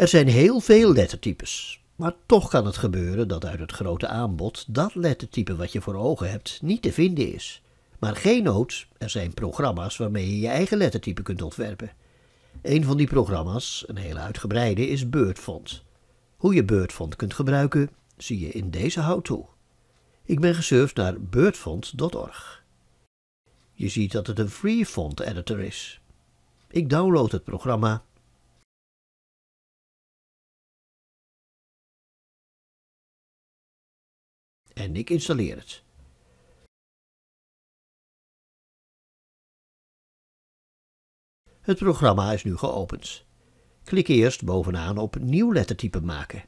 Er zijn heel veel lettertypes, maar toch kan het gebeuren dat uit het grote aanbod dat lettertype wat je voor ogen hebt niet te vinden is. Maar geen nood, er zijn programma's waarmee je je eigen lettertype kunt ontwerpen. Een van die programma's, een hele uitgebreide, is Beurtfont. Hoe je Beurtfont kunt gebruiken, zie je in deze how-to. Ik ben gesurfd naar beurtfont.org. Je ziet dat het een free font editor is. Ik download het programma En ik installeer het. Het programma is nu geopend. Klik eerst bovenaan op Nieuw lettertype maken.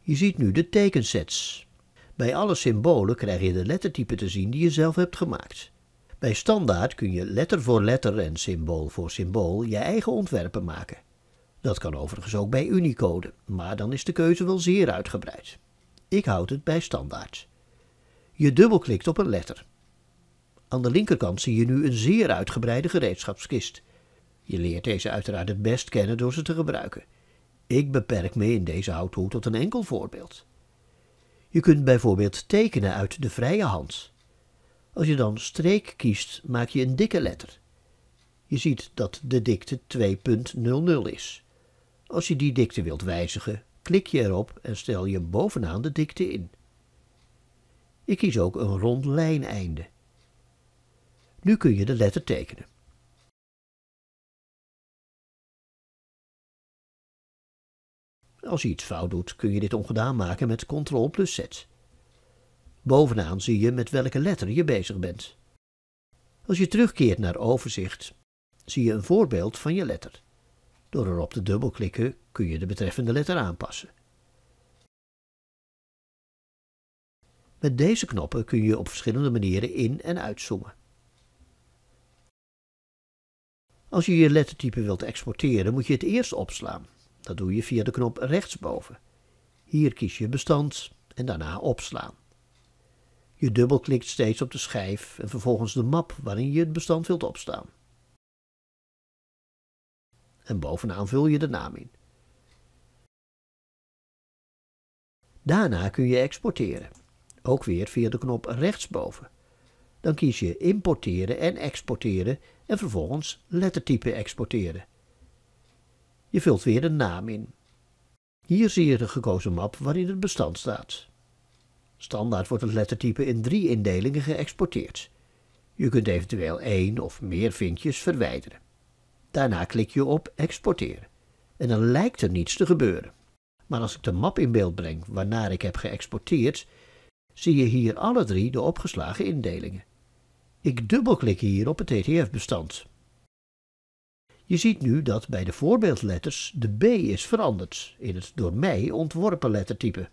Je ziet nu de tekensets. Bij alle symbolen krijg je de lettertypen te zien die je zelf hebt gemaakt. Bij standaard kun je letter voor letter en symbool voor symbool je eigen ontwerpen maken. Dat kan overigens ook bij Unicode, maar dan is de keuze wel zeer uitgebreid. Ik houd het bij standaard. Je dubbelklikt op een letter. Aan de linkerkant zie je nu een zeer uitgebreide gereedschapskist. Je leert deze uiteraard het best kennen door ze te gebruiken. Ik beperk me in deze houthoe tot een enkel voorbeeld. Je kunt bijvoorbeeld tekenen uit de vrije hand. Als je dan streek kiest, maak je een dikke letter. Je ziet dat de dikte 2.00 is. Als je die dikte wilt wijzigen, Klik je erop en stel je bovenaan de dikte in. Ik kies ook een rond lijneinde. Nu kun je de letter tekenen. Als je iets fout doet, kun je dit ongedaan maken met Ctrl plus Z. Bovenaan zie je met welke letter je bezig bent. Als je terugkeert naar overzicht, zie je een voorbeeld van je letter. Door erop te dubbelklikken kun je de betreffende letter aanpassen. Met deze knoppen kun je op verschillende manieren in- en uitzoomen. Als je je lettertype wilt exporteren, moet je het eerst opslaan. Dat doe je via de knop rechtsboven. Hier kies je bestand en daarna opslaan. Je dubbelklikt steeds op de schijf en vervolgens de map waarin je het bestand wilt opslaan en bovenaan vul je de naam in. Daarna kun je exporteren, ook weer via de knop rechtsboven. Dan kies je importeren en exporteren en vervolgens lettertype exporteren. Je vult weer de naam in. Hier zie je de gekozen map waarin het bestand staat. Standaard wordt het lettertype in drie indelingen geëxporteerd. Je kunt eventueel één of meer vinkjes verwijderen. Daarna klik je op exporteren. En dan lijkt er niets te gebeuren. Maar als ik de map in beeld breng waarnaar ik heb geëxporteerd, zie je hier alle drie de opgeslagen indelingen. Ik dubbelklik hier op het e ttf bestand Je ziet nu dat bij de voorbeeldletters de B is veranderd in het door mij ontworpen lettertype.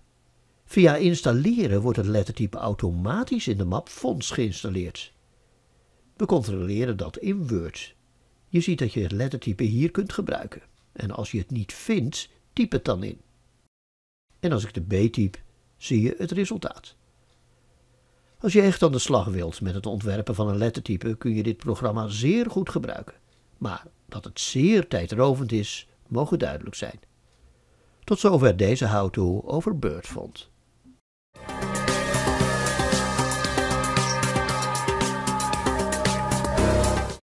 Via installeren wordt het lettertype automatisch in de map fonds geïnstalleerd. We controleren dat in Word je ziet dat je het lettertype hier kunt gebruiken. En als je het niet vindt, typ het dan in. En als ik de B typ, zie je het resultaat. Als je echt aan de slag wilt met het ontwerpen van een lettertype, kun je dit programma zeer goed gebruiken. Maar dat het zeer tijdrovend is, mogen duidelijk zijn. Tot zover deze how-to over BirdFont.